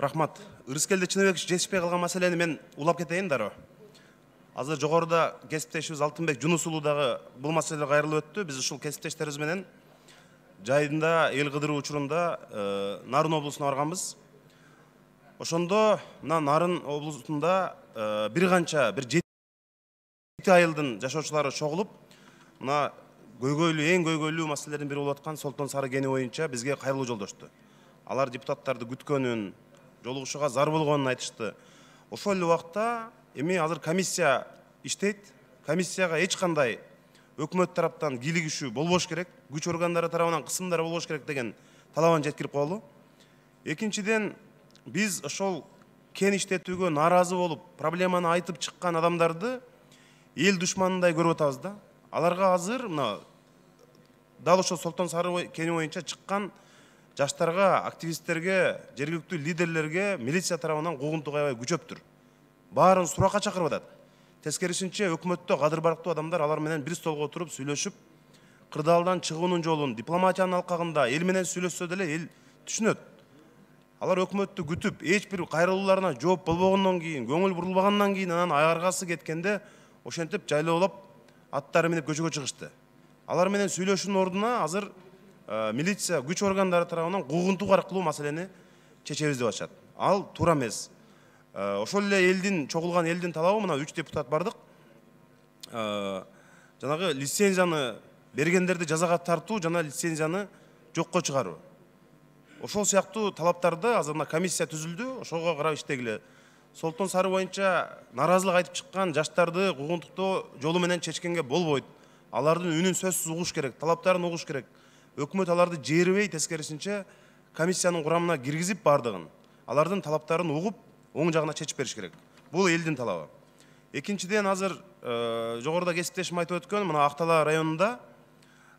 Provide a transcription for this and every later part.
рахмат ырыскелді чыныбекович жетішпей қалған мәселені мен улап кетейін дароо азыр жогоруда кесиптешибиз алтынбек жунус уулу дагы бул маселе кайрылып өттү биз ушул кесиптештерибиз менен жайында эл кыдыруу учурунда нарын облусуна барганбыз ошондо мына нарын облусунда бир канча бир жети айылдын жашоочулары чогулуп мына көйгөйлүү эң көйгөйлүү маселелердин бири болуп аткан солтон кени боюнча бизге кайрылуу жолдошту алар депутаттарды күткөнүн жолугушууга зар болгонун айтышты ошол эле убакта эми азыр комиссия иштейт комиссияга эч кандай өкмөт тараптан кийлигишүү болбош керек күч органдары тарабынан кысымдар болбош керек деген талабын жеткирип коелу экинчиден биз ошол кен иштетүүгө нааразы болуп проблеманы айтып чыккан адамдарды эл душманындай көрүп атабыз да аларга азыр мына дал ошол солтон сары кени боюнча чыккан жаштарға активисттерге жергілікті лидерлерге милиция тарабынан куугунтук аябай күчөп тұр баарын сұраққа чакырып атат тескерисинче өкмөттө барктуу адамдар алар менен бир столго отуруп сүйлөшүп кырдаалдан чыгуунун жолун дипломатиянын алкагында эл менен сүйлөшсө деле эл түшүнөт алар өкмөттү күтүп эч бир кайрылууларына жооп болбогондон кийин көңүл бурулбагандан кийин анан аяргасы кеткенде ошентип жайлоолоп аттары минип көчөгө чыгышты алар менен сүйлөшүүнүн ордуна азыр Э, милиция күч органдары тарабынан куугунтук аркылуу маселени чечебиз деп атышат ал туура эмес э, ошол эле элдин чогулган элдин талабы мына үч депутат бардык э, жанагы лицензияны бергендерди жазага тартуу жана лицензияны жокко чыгаруу ошол сыяктуу талаптарды азыр мына комиссия түзүлдү ошого карап иштегиле солтон сары боюнча нааразылык айтып чыккан жаштарды куугунтуктоо жолу менен чечкенге болбойт алардын үнүн сөзсүз угуш керек талаптарын угуш керек өкмөт аларды жерибей тескерисинче комиссиянын курамына киргизип баардыгын алардын талаптарын угуп оң жагына чечип бериш керек бул элдин талабы экинчиден азыр ә, жогоруда кесиптешим айтып өткөн мына ак талаа районунда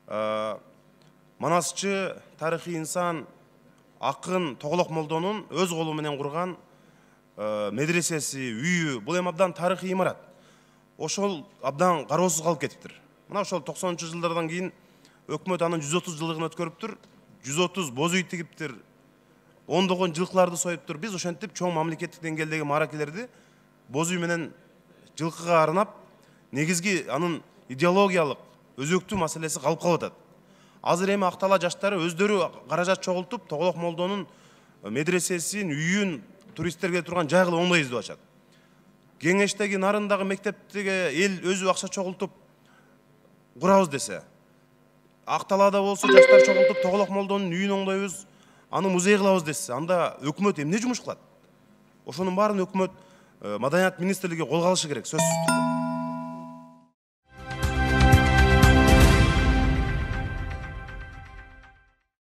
ә, манасчы тарыхый инсан акын тоголок молдонун өз колу менен курган ә, медресеси үйү бул эми абдан тарыхый имарат ошол абдан кароосуз калып кетиптир мына ошол токсонунчу жылдардан кийин өкмөт анын жүз отуз жылдыгын өткөрүп тур жүз отуз боз үй тигиптир ондогон жылкыларды тур биз ошентип чоң мамлекеттик деңгээлдеги мааракелерди боз үй менен жылкыга арнап негизги анын идеологиялык өзөктүү маселеси калып калып атат азыр эми ак талаа жаштары өздөрү каражат чогултуп тоголок молдонун э, медресесин үйүн туристтерге турган жай кылып оңдойбуз деп атышат кеңештеги нарындагы мектептеги эл өзү акча чогултуп курабыз десе ақталада болса жастар шоғылтып тоғалақ молданың үйін оңдайбыз аны музей қылабыз десе анда өкімет эмне жұмыш кылат ошонун барын өкмөт э, маданият министрлиги колго алышы керек сөз түрдө